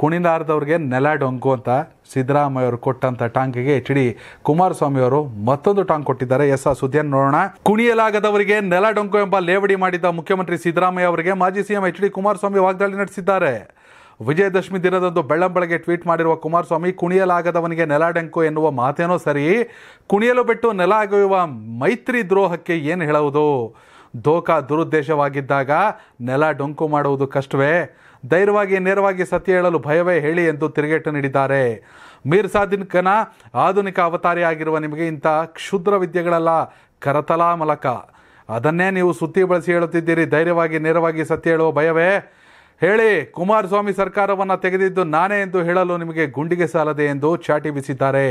ಕುಣಿಲಾರದವ್ರಿಗೆ ನೆಲ ಡೊಂಕು ಅಂತ ಸಿದ್ದರಾಮಯ್ಯ ಅವರು ಕೊಟ್ಟಂತ ಟಾಂಕಿಗೆ ಎಚ್ ಡಿ ಕುಮಾರಸ್ವಾಮಿ ಅವರು ಮತ್ತೊಂದು ಟಾಂಗ್ ಕೊಟ್ಟಿದ್ದಾರೆ ಎಸ್ ಆ ಸುದ್ದಿಯನ್ನು ನೋಡೋಣ ಕುಣಿಯಲಾಗದವರಿಗೆ ನೆಲ ಡೊಂಕು ಎಂಬ ಲೇವಡಿ ಮಾಡಿದ್ದ ಮುಖ್ಯಮಂತ್ರಿ ಸಿದ್ದರಾಮಯ್ಯ ಅವರಿಗೆ ಮಾಜಿ ಸಿಎಂ ಎಚ್ ಡಿ ಕುಮಾರಸ್ವಾಮಿ ವಾಗ್ದಾಳಿ ನಡೆಸಿದ್ದಾರೆ ವಿಜಯದಶಮಿ ದಿನದಂದು ಬೆಳ್ಳಂಬಳಗೆ ಟ್ವೀಟ್ ಮಾಡಿರುವ ಕುಮಾರಸ್ವಾಮಿ ಕುಣಿಯಲಾಗದವನಿಗೆ ನೆಲ ಡಂಕು ಎನ್ನುವ ಮಾತೇನೋ ಸರಿ ಕುಣಿಯಲು ಬಿಟ್ಟು ನೆಲ ಆಗುವ ಮೈತ್ರಿ ದ್ರೋಹಕ್ಕೆ ಏನು ಹೇಳುವುದು ದೋಖಾ ದುರುದ್ದೇಶವಾಗಿದ್ದಾಗ ನೆಲ ಡೊಂಕು ಮಾಡುವುದು ಕಷ್ಟವೇ ಧೈರ್ಯವಾಗಿ ನೇರವಾಗಿ ಸತ್ಯ ಹೇಳಲು ಭಯವೇ ಹೇಳಿ ಎಂದು ತಿರುಗೇಟು ನೀಡಿದ್ದಾರೆ ಮೀರ್ ಖನ ಆಧುನಿಕ ಅವತಾರಿಯಾಗಿರುವ ನಿಮಗೆ ಇಂಥ ಕ್ಷುದ್ರ ವಿದ್ಯೆಗಳಲ್ಲ ಕರತಲಾ ಮಲಕ ಅದನ್ನೇ ನೀವು ಸುದ್ದಿ ಬಳಸಿ ಹೇಳುತ್ತಿದ್ದೀರಿ ಧೈರ್ಯವಾಗಿ ನೇರವಾಗಿ ಸತ್ಯ ಹೇಳುವ ಭಯವೇ ಹೇಳಿ ಕುಮಾರಸ್ವಾಮಿ ಸರ್ಕಾರವನ್ನು ತೆಗೆದಿದ್ದು ನಾನೇ ಎಂದು ಹೇಳಲು ನಿಮಗೆ ಗುಂಡಿಗೆ ಸಾಲದೆ ಎಂದು ಚಾಟಿ ಬಿಸಿದ್ದಾರೆ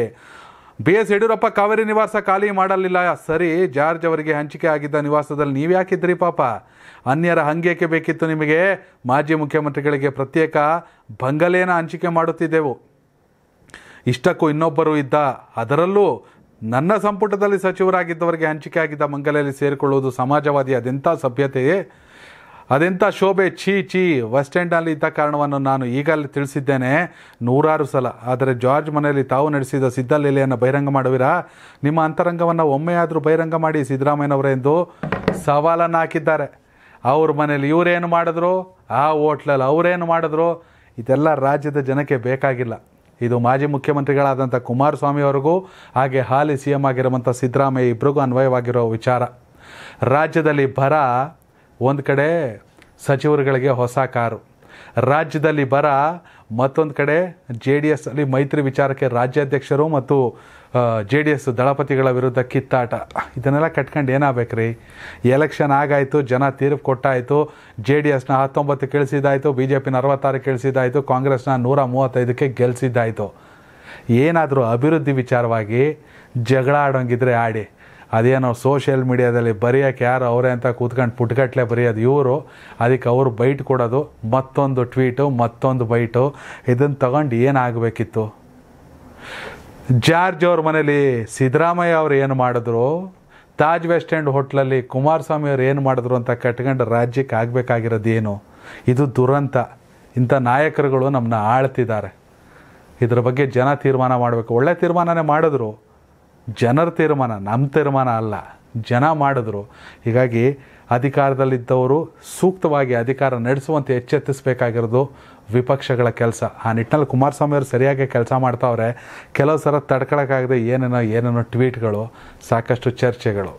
ಬಿ ಎಸ್ ಯಡಿಯೂರಪ್ಪ ಕಾವೇರಿ ನಿವಾಸ ಖಾಲಿ ಮಾಡಲಿಲ್ಲ ಸರಿ ಜಾರ್ಜ್ ಅವರಿಗೆ ಹಂಚಿಕೆ ಆಗಿದ್ದ ನಿವಾಸದಲ್ಲಿ ನೀವು ಯಾಕಿದ್ರಿ ಪಾಪ ಅನ್ಯರ ಹಂಗೇಕೆ ಬೇಕಿತ್ತು ನಿಮಗೆ ಮಾಜಿ ಮುಖ್ಯಮಂತ್ರಿಗಳಿಗೆ ಪ್ರತ್ಯೇಕ ಬಂಗಲೆಯನ್ನು ಹಂಚಿಕೆ ಮಾಡುತ್ತಿದ್ದೆವು ಇಷ್ಟಕ್ಕೂ ಇನ್ನೊಬ್ಬರು ಇದ್ದ ಅದರಲ್ಲೂ ನನ್ನ ಸಂಪುಟದಲ್ಲಿ ಸಚಿವರಾಗಿದ್ದವರಿಗೆ ಹಂಚಿಕೆ ಆಗಿದ್ದ ಮಂಗಲೆಯಲ್ಲಿ ಸೇರಿಕೊಳ್ಳುವುದು ಸಮಾಜವಾದಿ ಅದೆಂಥ ಸಭ್ಯತೆಯೇ ಅದೆಂಥ ಶೋಭೆ ಛೀ ಛೀ ಬಸ್ ಸ್ಟ್ಯಾಂಡಲ್ಲಿ ಇದ್ದ ಕಾರಣವನ್ನು ನಾನು ಈಗಲೇ ತಿಳಿಸಿದ್ದೇನೆ ನೂರಾರು ಸಲ ಆದರೆ ಜಾರ್ಜ್ ಮನೆಯಲ್ಲಿ ತಾವು ನಡೆಸಿದ ಸಿದ್ಧಲೀಲೆಯನ್ನು ಬಹಿರಂಗ ಮಾಡುವಿರಾ ನಿಮ್ಮ ಅಂತರಂಗವನ್ನು ಒಮ್ಮೆಯಾದರೂ ಬಹಿರಂಗ ಮಾಡಿ ಸಿದ್ದರಾಮಯ್ಯನವರೇ ಎಂದು ಸವಾಲನ್ನು ಹಾಕಿದ್ದಾರೆ ಅವ್ರ ಮನೇಲಿ ಇವರೇನು ಮಾಡಿದ್ರು ಆ ಹೋಟ್ಲಲ್ಲಿ ಅವರೇನು ಮಾಡಿದ್ರು ಇದೆಲ್ಲ ರಾಜ್ಯದ ಜನಕ್ಕೆ ಬೇಕಾಗಿಲ್ಲ ಇದು ಮಾಜಿ ಮುಖ್ಯಮಂತ್ರಿಗಳಾದಂಥ ಕುಮಾರಸ್ವಾಮಿ ಅವರಿಗೂ ಹಾಗೆ ಹಾಲಿ ಸಿ ಎಂ ಆಗಿರುವಂಥ ಸಿದ್ದರಾಮಯ್ಯ ಇಬ್ಬರಿಗೂ ಅನ್ವಯವಾಗಿರೋ ವಿಚಾರ ರಾಜ್ಯದಲ್ಲಿ ಬರ ಒಂದು ಕಡೆ ಸಚಿವರುಗಳಿಗೆ ಹೊಸ ಕಾರು ರಾಜ್ಯದಲ್ಲಿ ಬರ ಮತ್ತೊಂದು ಕಡೆ ಜೆ ಡಿ ಎಸ್ನಲ್ಲಿ ಮೈತ್ರಿ ವಿಚಾರಕ್ಕೆ ರಾಜ್ಯಾಧ್ಯಕ್ಷರು ಮತ್ತು ಜೆ ಡಿ ಎಸ್ ದಳಪತಿಗಳ ವಿರುದ್ಧ ಕಿತ್ತಾಟ ಇದನ್ನೆಲ್ಲ ಕಟ್ಕೊಂಡು ಏನಾಗಬೇಕ್ರಿ ಎಲೆಕ್ಷನ್ ಆಗಾಯಿತು ಜನ ತೀರ್ಪು ಕೊಟ್ಟಾಯಿತು ಜೆ ಡಿ ಎಸ್ನ ಹತ್ತೊಂಬತ್ತು ಕೇಳಿಸಿದ್ದಾಯಿತು ಬಿ ಜೆ ಪಿನ ಅರವತ್ತಾರು ಕೇಳಿಸಿದ್ದಾಯಿತು ಕಾಂಗ್ರೆಸ್ನ ನೂರ ಮೂವತ್ತೈದಕ್ಕೆ ಗೆಲ್ಲಿಸಿದ್ದಾಯಿತು ಏನಾದರೂ ಅಭಿವೃದ್ಧಿ ವಿಚಾರವಾಗಿ ಜಗಳ ಆಡೋಂಗಿದ್ರೆ ಆಡಿ ಅದೇನೋ ಸೋಷಿಯಲ್ ಮೀಡಿಯಾದಲ್ಲಿ ಬರೆಯೋಕೆ ಯಾರು ಅವರೇ ಅಂತ ಕೂತ್ಕೊಂಡು ಪುಟ್ಕಟ್ಲೆ ಬರೆಯೋದು ಇವರು ಅದಕ್ಕೆ ಅವರು ಬೈಟ್ ಕೊಡೋದು ಮತ್ತೊಂದು ಟ್ವೀಟು ಮತ್ತೊಂದು ಬೈಟು ಇದನ್ನು ತಗೊಂಡು ಏನಾಗಬೇಕಿತ್ತು ಜಾರ್ಜ್ ಅವ್ರ ಮನೇಲಿ ಸಿದ್ದರಾಮಯ್ಯ ಅವರು ಏನು ಮಾಡಿದ್ರು ತಾಜ್ ವೆಸ್ಟ್ ಎಂಡ್ ಹೋಟ್ಲಲ್ಲಿ ಕುಮಾರಸ್ವಾಮಿ ಅವರು ಏನು ಮಾಡಿದ್ರು ಅಂತ ಕಟ್ಕೊಂಡು ರಾಜ್ಯಕ್ಕೆ ಆಗಬೇಕಾಗಿರೋದೇನು ಇದು ದುರಂತ ಇಂಥ ನಾಯಕರುಗಳು ನಮ್ಮನ್ನ ಆಳ್ತಿದ್ದಾರೆ ಇದ್ರ ಬಗ್ಗೆ ಜನ ತೀರ್ಮಾನ ಮಾಡಬೇಕು ಒಳ್ಳೆ ತೀರ್ಮಾನನೇ ಮಾಡಿದ್ರು ಜನರ ತೀರ್ಮಾನ ನಮ್ಮ ತೀರ್ಮಾನ ಅಲ್ಲ ಜನ ಮಾಡಿದ್ರು ಹೀಗಾಗಿ ಅಧಿಕಾರದಲ್ಲಿದ್ದವರು ಸೂಕ್ತವಾಗಿ ಅಧಿಕಾರ ನಡೆಸುವಂತೆ ಎಚ್ಚೆತ್ತಿಸಬೇಕಾಗಿರೋದು ವಿಪಕ್ಷಗಳ ಕೆಲಸ ಆ ನಿಟ್ಟಿನಲ್ಲಿ ಕುಮಾರಸ್ವಾಮಿ ಅವರು ಸರಿಯಾಗಿ ಕೆಲಸ ಮಾಡ್ತಾವ್ರೆ ಕೆಲವು ಸಲ ತಡ್ಕೊಳಕ್ಕಾಗದೆ ಏನೇನೋ ಏನೇನೋ ಟ್ವೀಟ್ಗಳು ಸಾಕಷ್ಟು ಚರ್ಚೆಗಳು